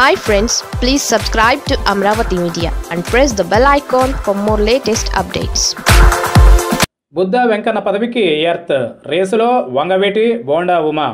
hi friends please subscribe to Amaravati media and press the bell icon for more latest updates Buddha Venkanna పదవికి ఎర్త్ రేసులో Vangaveeti Bonda Uma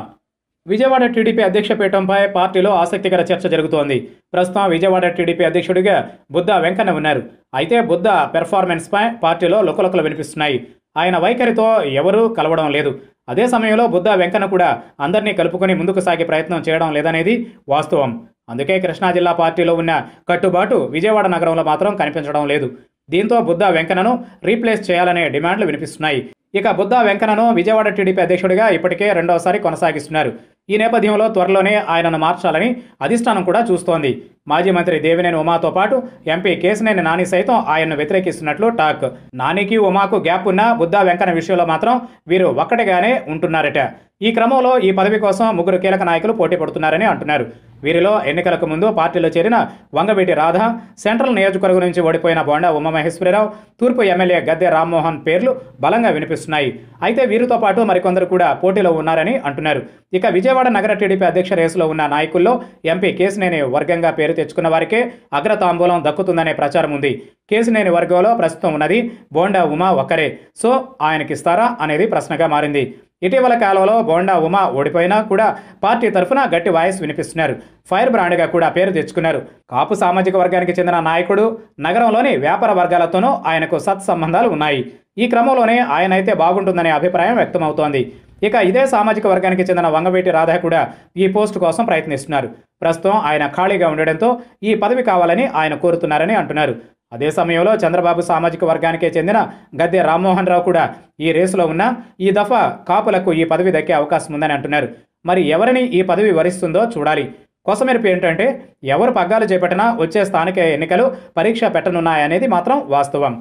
Vijayawada TDP అధ్యక్ష పీఠంపై పార్టీలో ఆసక్తికర చర్చ జరుగుతోంది ప్రస్తుతం విజయవాడ టీడీపీ అధ్యక్షుడిగా బుద్ధ వెంకన్న ఉన్నారు అయితే బుద్ధ పెర్ఫార్మెన్స్పై పార్టీలో లుకలుకలు వినిపిస్తున్నాయి ఆయన వైఖరితో ఎవరూ కలవడం లేదు అదే సమయంలో బుద్ధ వెంకన్న కూడా అందరినీ కలుపుకొని ముందుకు సాగే ప్రయత్నం చేయడం లేదనేది వాస్తవం అందుకే కృష్ణా జిల్లా పార్టీలో ఉన్న కట్టుబాటు విజయవాడ నగరంలో మాత్రం కనిపించడం లేదు దీంతో బుద్ధ వెంకన్నను రీప్లేస్ చేయాలనే డిమాండ్లు వినిపిస్తున్నాయి ఇక బుద్ధ వెంకన్నను విజయవాడ టీడీపీ అధ్యక్షుడిగా ఇప్పటికే రెండవసారి కొనసాగిస్తున్నారు ఈ నేపథ్యంలో త్వరలోనే ఆయనను మార్చాలని అధిష్టానం కూడా చూస్తోంది మాజీ మంత్రి దేవినేని ఉమాతో పాటు ఎంపీ కేశినేని నాని సైతం ఆయన్ను వ్యతిరేకిస్తున్నట్లు టాక్ నానికి ఉమాకు గ్యాప్ ఉన్న బుద్ధ వెంకన్న విషయంలో మాత్రం వీరు ఒక్కటిగానే ఉంటున్నారట ఈ క్రమంలో ఈ పదవి కోసం ముగ్గురు కీలక నాయకులు పోటీ పడుతున్నారని అంటున్నారు వీరిలో ఎన్నికలకు ముందు పార్టీలో చేరిన వంగవీటి రాధ సెంట్రల్ నియోజకవర్గం నుంచి ఓడిపోయిన బోండా ఉమామహేశ్వరరావు తూర్పు ఎమ్మెల్యే గద్దె రామ్మోహన్ పేర్లు బలంగా వినిపిస్తున్నాయి అయితే వీరితో పాటు మరికొందరు కూడా పోటీలో ఉన్నారని అంటున్నారు ఇక విజయవాడ నగర టీడీపీ అధ్యక్ష రేసులో ఉన్న నాయకుల్లో ఎంపీ కేసినేని వర్గంగా పేరు తెచ్చుకున్న వారికే అగ్రతాంబూలం దక్కుతుందనే ప్రచారం ఉంది కేసినేని వర్గంలో ప్రస్తుతం ఉన్నది బోండా ఉమా ఒక్కరే సో ఆయనకిస్తారా అనేది ప్రశ్నగా మారింది ఇటీవల కాలంలో బోండా ఉమా ఓడిపోయినా కూడా పార్టీ తరఫున గట్టి వాయిస్ వినిపిస్తున్నారు ఫైర్ బ్రాండ్గా కూడా పేరు తెచ్చుకున్నారు కాపు సామాజిక వర్గానికి చెందిన నాయకుడు నగరంలోని వ్యాపార వర్గాలతోనూ ఆయనకు సత్సంబంధాలు ఉన్నాయి ఈ క్రమంలోనే ఆయనైతే బాగుంటుందనే అభిప్రాయం వ్యక్తమవుతోంది ఇక ఇదే సామాజిక వర్గానికి చెందిన వంగవేటి రాధా కూడా ఈ పోస్టు కోసం ప్రయత్నిస్తున్నారు ప్రస్తుతం ఆయన ఖాళీగా ఉండడంతో ఈ పదవి కావాలని ఆయన కోరుతున్నారని అంటున్నారు అదే సమయంలో చంద్రబాబు సామాజిక వర్గానికే చెందిన గద్దె రామ్మోహన్ రావు కూడా ఈ రేసులో ఉన్న ఈ దఫా కాపులకు ఈ పదవి దక్కే అవకాశం ఉందని అంటున్నారు మరి ఎవరిని ఈ పదవి వరిస్తుందో చూడాలి కొసమెరుపు ఏంటంటే ఎవరు పగ్గాలు చేపట్టినా వచ్చే స్థానిక ఎన్నికలు పరీక్ష పెట్టనున్నాయనేది మాత్రం వాస్తవం